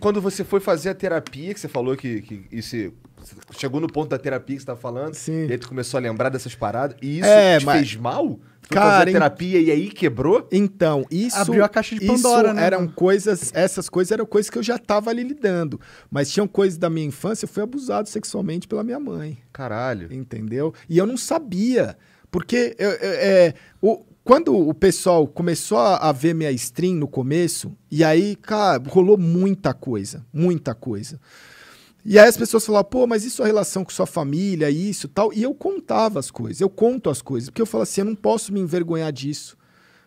Quando você foi fazer a terapia, que você falou que, que isso é, chegou no ponto da terapia que você tava falando, Sim. e aí tu começou a lembrar dessas paradas, e isso é, te mas... fez mal? Tu Cara, fazer terapia e aí quebrou? Então, isso. Abriu a caixa de Pandora, né? Eram coisas. Essas coisas eram coisas que eu já estava ali lidando. Mas tinham coisas da minha infância, eu fui abusado sexualmente pela minha mãe. Caralho. Entendeu? E eu não sabia. Porque eu, eu, é, o, quando o pessoal começou a ver minha stream no começo, e aí, cara, rolou muita coisa, muita coisa. E aí as pessoas falavam, pô, mas isso é relação com sua família, isso tal. E eu contava as coisas, eu conto as coisas, porque eu falo assim, eu não posso me envergonhar disso.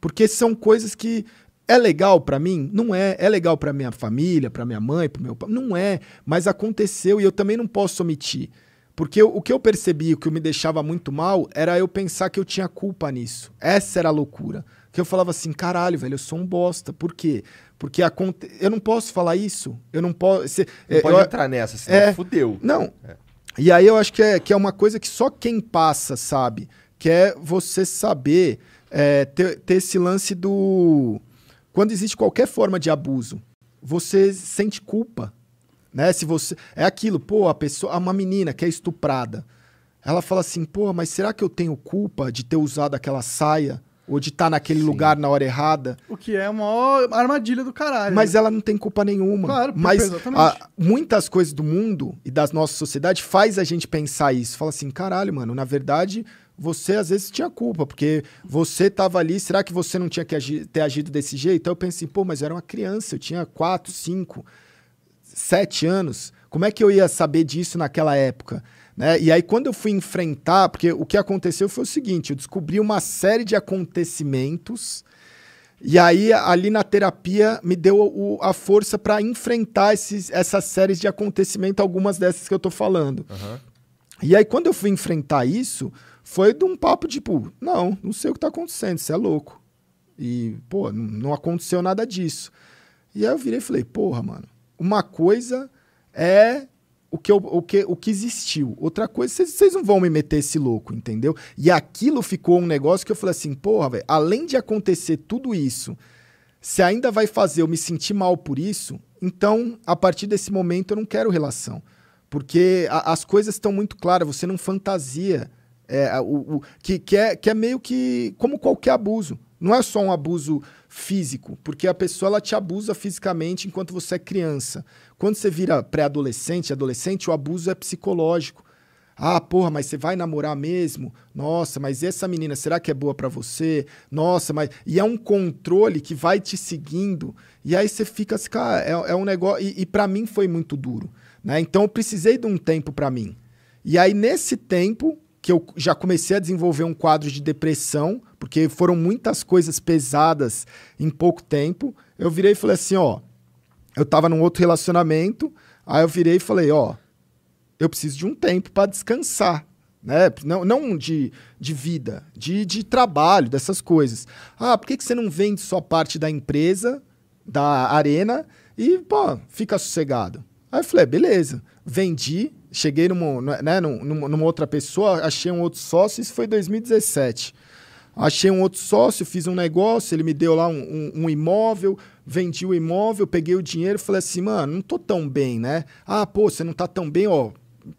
Porque são coisas que é legal para mim? Não é. É legal para minha família, para minha mãe, para meu pai? Não é. Mas aconteceu e eu também não posso omitir. Porque eu, o que eu percebi, o que me deixava muito mal, era eu pensar que eu tinha culpa nisso. Essa era a loucura. Que eu falava assim, caralho, velho, eu sou um bosta. Por quê? Porque aconte... eu não posso falar isso. Eu não posso. Não é, pode eu... entrar nessa, senão é... fudeu. Não. É. E aí eu acho que é, que é uma coisa que só quem passa sabe. Que é você saber é, ter, ter esse lance do. Quando existe qualquer forma de abuso, você sente culpa né? Se você é aquilo, pô, a pessoa, uma menina que é estuprada, ela fala assim, pô, mas será que eu tenho culpa de ter usado aquela saia ou de estar tá naquele Sim. lugar na hora errada? O que é uma armadilha do caralho. Mas né? ela não tem culpa nenhuma. Claro, mas exatamente. A, muitas coisas do mundo e das nossas sociedades faz a gente pensar isso. Fala assim, caralho, mano, na verdade você às vezes tinha culpa, porque você estava ali, será que você não tinha que ter agido desse jeito? Então eu pensei, assim, pô, mas eu era uma criança, eu tinha quatro cinco sete anos, como é que eu ia saber disso naquela época? Né? E aí, quando eu fui enfrentar, porque o que aconteceu foi o seguinte: eu descobri uma série de acontecimentos, e aí, ali na terapia, me deu o, a força para enfrentar esses, essas séries de acontecimentos, algumas dessas que eu tô falando. Uhum. E aí, quando eu fui enfrentar isso, foi de um papo tipo: não, não sei o que tá acontecendo, você é louco. E, pô, não aconteceu nada disso. E aí eu virei e falei: porra, mano uma coisa é o que, eu, o que, o que existiu. Outra coisa, vocês não vão me meter esse louco, entendeu? E aquilo ficou um negócio que eu falei assim, porra, velho, além de acontecer tudo isso, se ainda vai fazer eu me sentir mal por isso, então, a partir desse momento, eu não quero relação. Porque a, as coisas estão muito claras, você não fantasia. É, o, o, que, que, é, que é meio que como qualquer abuso. Não é só um abuso físico, porque a pessoa ela te abusa fisicamente enquanto você é criança. Quando você vira pré-adolescente, adolescente, o abuso é psicológico. Ah, porra, mas você vai namorar mesmo? Nossa, mas essa menina, será que é boa para você? Nossa, mas. E é um controle que vai te seguindo. E aí você fica assim, cara, é, é um negócio. E, e para mim foi muito duro. Né? Então eu precisei de um tempo para mim. E aí nesse tempo que eu já comecei a desenvolver um quadro de depressão, porque foram muitas coisas pesadas em pouco tempo. Eu virei e falei assim, ó, eu tava num outro relacionamento, aí eu virei e falei, ó, eu preciso de um tempo para descansar, né? Não, não de, de vida, de, de trabalho, dessas coisas. Ah, por que, que você não vende só parte da empresa, da arena, e, pô, fica sossegado? Aí eu falei, é, beleza, vendi, cheguei numa, né, numa, numa outra pessoa, achei um outro sócio, isso foi 2017. Achei um outro sócio, fiz um negócio, ele me deu lá um, um, um, imóvel, vendi o imóvel, peguei o dinheiro falei assim, mano, não tô tão bem, né? Ah, pô, você não tá tão bem, ó,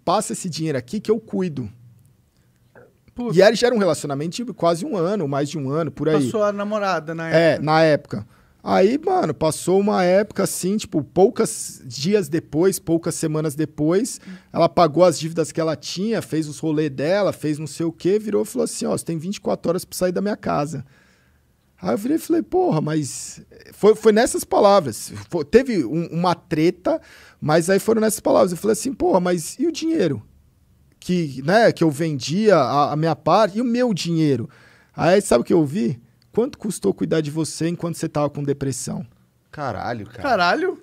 passa esse dinheiro aqui que eu cuido. Puta. E aí já era um relacionamento de quase um ano, mais de um ano, por aí. Passou a namorada na é, época. É, na época. Aí, mano, passou uma época assim, tipo, poucos dias depois, poucas semanas depois, ela pagou as dívidas que ela tinha, fez os rolês dela, fez não sei o quê, virou e falou assim: ó, você tem 24 horas pra sair da minha casa. Aí eu virei e falei, porra, mas. Foi, foi nessas palavras. Foi, teve um, uma treta, mas aí foram nessas palavras. Eu falei assim, porra, mas e o dinheiro? Que, né, que eu vendia a, a minha parte, e o meu dinheiro? Aí sabe o que eu vi? Quanto custou cuidar de você enquanto você tava com depressão? Caralho, cara. Caralho?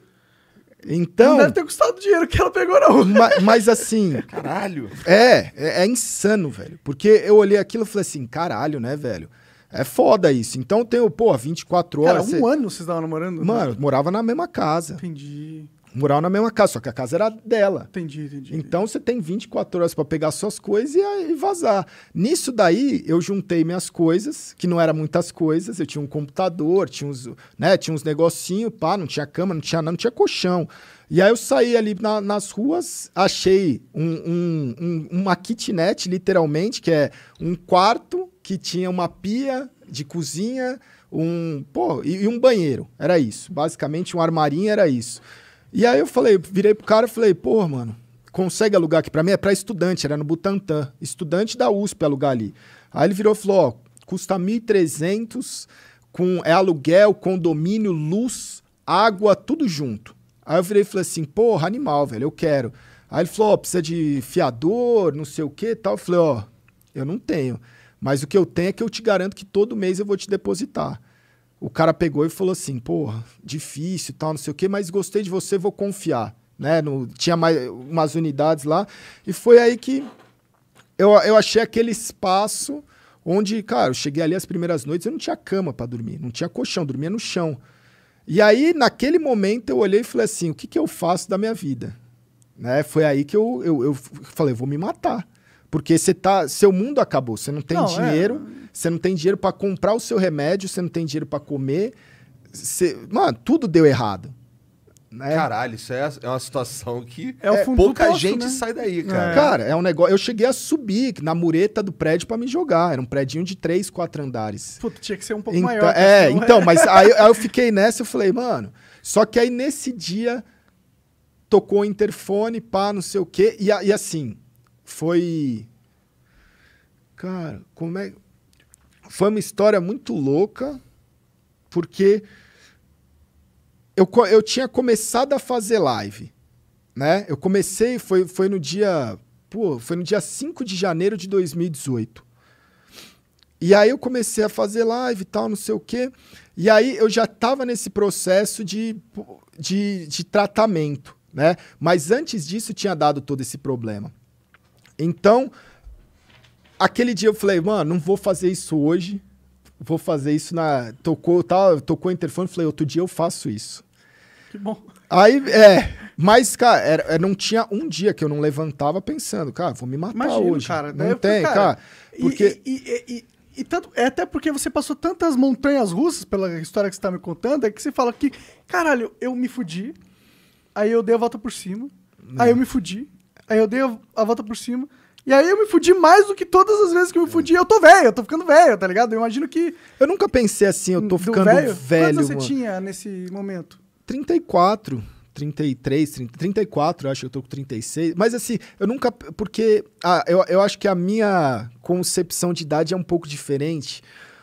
Então. Não deve ter custado o dinheiro que ela pegou, não. Ma mas assim. caralho. É, é, é, insano, velho. Porque eu olhei aquilo e falei assim, caralho, né, velho? É foda isso. Então tem, pô, 24 horas. Cara, um cê... ano vocês estavam namorando? Mano, né? morava na mesma casa. Entendi. Mural na mesma casa, só que a casa era dela. Entendi, entendi. Então você tem 24 horas para pegar suas coisas e, e, vazar. Nisso daí, eu juntei minhas coisas, que não eram muitas coisas. Eu tinha um computador, tinha uns, né, tinha uns negocinhos, pá, não tinha cama, não tinha não tinha colchão. E aí eu saí ali na, nas ruas, achei um, um, um, uma kitnet, literalmente, que é um quarto que tinha uma pia de cozinha, um. Pô, e, e um banheiro. Era isso. Basicamente, um armarinho era isso. E aí eu falei, virei pro cara e falei, pô, mano, consegue alugar aqui para mim? É para estudante, era no Butantã. Estudante da USP alugar ali. Aí ele virou e falou, ó, custa 1.300, com, é aluguel, condomínio, luz, água, tudo junto. Aí eu virei e falei assim, porra, animal, velho, eu quero. Aí ele falou, ó, precisa de fiador, não sei o que tal. Eu falei, ó, eu não tenho. Mas o que eu tenho é que eu te garanto que todo mês eu vou te depositar o cara pegou e falou assim, porra, difícil, tal, não sei o quê, mas gostei de você, vou confiar, né? No, tinha mais umas unidades lá e foi aí que eu, eu achei aquele espaço onde, cara, eu cheguei ali as primeiras noites, eu não tinha cama para dormir, não tinha colchão, dormia no chão. E aí, naquele momento, eu olhei e falei assim: o que, que eu faço da minha vida? Né? Foi aí que eu, eu, eu falei: vou me matar. Porque você tá, seu mundo acabou, você não tem não, é. dinheiro, é... você não tem dinheiro para comprar o seu remédio, você não tem dinheiro para comer. mano, tudo deu errado. Né? Caralho, isso é, é uma situação que é pouca poço, gente né? sai daí, é. cara. Cara, é um negócio. Eu cheguei a subir na mureta do prédio para me jogar. Era um prédio de três, quatro andares. Puta, tinha que ser um pouco então, maior. É, então, é? mas aí, aí, eu fiquei nessa eu falei, mano. Só que aí nesse dia tocou o interfone, pá, não sei o quê. E, e assim, foi. Cara, como é. Foi uma história muito louca, porque eu, eu tinha começado a fazer live, né? Eu comecei, foi, foi no dia. Pô, foi no dia 5 de janeiro de 2018. E aí eu comecei a fazer live e tal, não sei o quê. E aí eu já tava nesse processo de, de, de tratamento, né? Mas antes disso tinha dado todo esse problema. Então, aquele dia eu falei, mano, não vou fazer isso hoje. Vou fazer isso na. Tocou, tá, tocou o interfone, falei, outro dia eu faço isso. Que bom. Aí, é. Mas, cara, era, não tinha um dia que eu não levantava pensando, cara, vou me matar Imagino, hoje. Cara, não tem, cara. cara porque... E, e, e, e, tanto, é até porque você passou tantas montanhas russas pela história que você está me contando, é que você fala que, caralho, eu me fudi, aí eu dei a volta por cima, é. aí eu é. me fudi, Aí eu dei a volta por cima. E aí eu me fudi mais do que todas as vezes que eu me fudi. Eu tô velho, eu tô ficando velho, tá ligado? Eu imagino que. Eu nunca pensei assim, eu tô ficando velho. velho Quantos você tinha nesse momento? 34. 33, 30, 34, acho que eu tô com 36. Mas assim, eu nunca. Porque ah, eu, eu acho que a minha concepção de idade é um pouco diferente.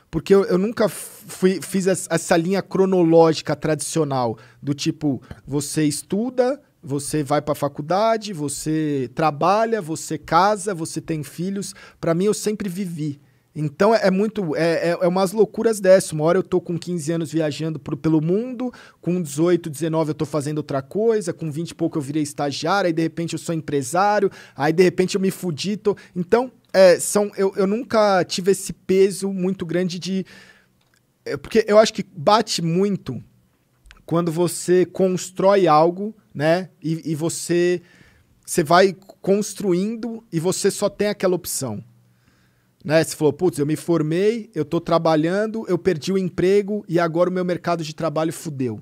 Porque eu, eu nunca fui, fiz essa linha cronológica tradicional do tipo, você estuda, você vai para a faculdade, você trabalha, você casa, você tem filhos. Para mim, eu sempre vivi. Então é, é, muito. É, é, é, umas loucuras dessa. Uma hora eu tô com 15 anos viajando pro, pelo mundo, com 18, 19 eu tô fazendo outra coisa, com 20 e pouco eu virei estagiário, aí de repente eu sou empresário, aí de repente eu me fudi. Tô... Então, é, são, eu, eu nunca tive esse peso muito grande de. É, porque eu acho que bate muito quando você constrói algo né? E, e você, você vai construindo e você só tem aquela opção. Né? Você falou, putz, eu me formei, eu estou trabalhando, eu perdi o emprego e agora o meu mercado de trabalho fudeu.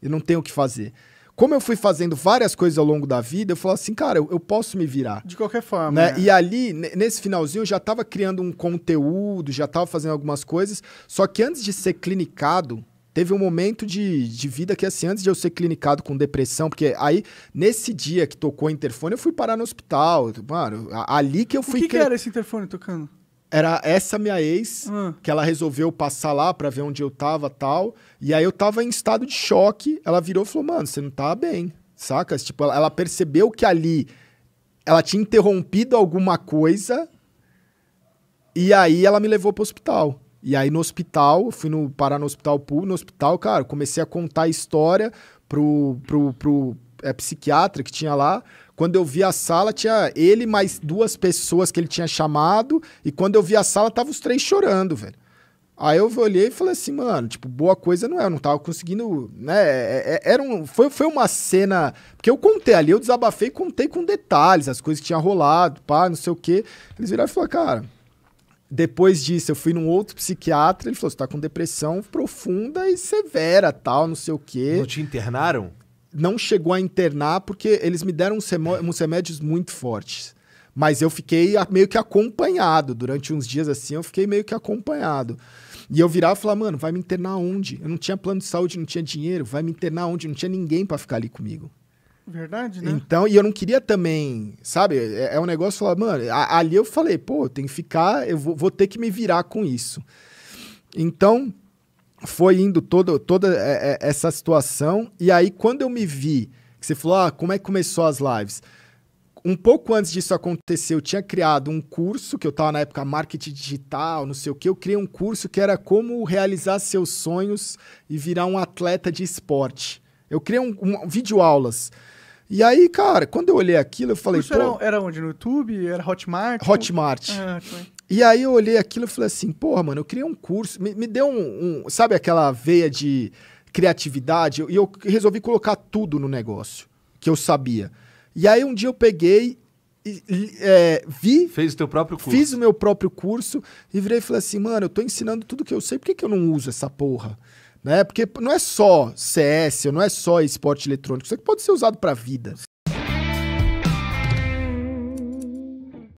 Eu não tenho o que fazer. Como eu fui fazendo várias coisas ao longo da vida, eu falo assim, cara, eu, eu posso me virar. De qualquer forma. Né? É. E ali, nesse finalzinho, eu já estava criando um conteúdo, já estava fazendo algumas coisas. Só que antes de ser clinicado, teve um momento de, de vida que, assim, antes de eu ser clinicado com depressão, porque aí, nesse dia que tocou o interfone, eu fui parar no hospital. Mano, ali que eu fui. O que, que era esse interfone tocando? Era essa minha ex, ah. que ela resolveu passar lá para ver onde eu tava tal. E aí eu tava em estado de choque. Ela virou e falou: Mano, você não tá bem, saca? Tipo, ela percebeu que ali ela tinha interrompido alguma coisa. E aí ela me levou pro hospital. E aí no hospital, fui no parar no hospital público, no hospital, cara, comecei a contar a história pro, pro, pro é, psiquiatra que tinha lá. Quando eu vi a sala, tinha ele mais duas pessoas que ele tinha chamado. E quando eu vi a sala, tava os três chorando, velho. Aí eu olhei e falei assim, mano, tipo, boa coisa não é, eu não tava conseguindo, né? É, é, era um, foi, foi uma cena. Porque eu contei ali, eu desabafei e contei com detalhes as coisas que tinha rolado, pá, não sei o quê. Eles viraram e falaram, cara, depois disso, eu fui num outro psiquiatra, ele falou: você tá com depressão profunda e severa, tal, não sei o quê. Não te internaram? Não chegou a internar, porque eles me deram uns, é. remédios muito fortes. Mas eu fiquei meio que acompanhado. Durante uns dias assim, eu fiquei meio que acompanhado. E eu virava e falava, mano, vai me internar onde? Eu não tinha plano de saúde, não tinha dinheiro, vai me internar onde? Não tinha ninguém para ficar ali comigo. Verdade, né? Então, e eu não queria também, sabe? É, é um negócio falar, mano, a, ali eu falei, pô, tem que ficar, eu vou, vou, ter que me virar com isso. Então, foi indo todo, toda é, é, essa situação. E aí, quando eu me vi, que você falou, ah, como é que começou as lives? um pouco antes disso acontecer, eu tinha criado um curso, que eu estava na época marketing digital, não sei o que, eu criei um curso que era como realizar seus sonhos e virar um atleta de esporte. Eu criei um, um vídeo aulas e aí, cara, quando eu olhei aquilo, eu falei. Isso era, era, onde? No YouTube? Era Hotmart? Hotmart. Ou... Ah, tá. e aí eu olhei aquilo e falei assim, porra, mano, eu criei um curso. Me, me deu um, um, Sabe aquela veia de criatividade? E eu, resolvi colocar tudo no negócio que eu sabia. E aí um dia eu peguei é, vi. Fez o teu próprio curso. Fiz o meu próprio curso e virei e falei assim, mano, eu tô ensinando tudo que eu sei, por que, que eu não uso essa porra? né? Porque não é só CS, não é só esporte eletrônico, isso aqui pode ser usado para a vida.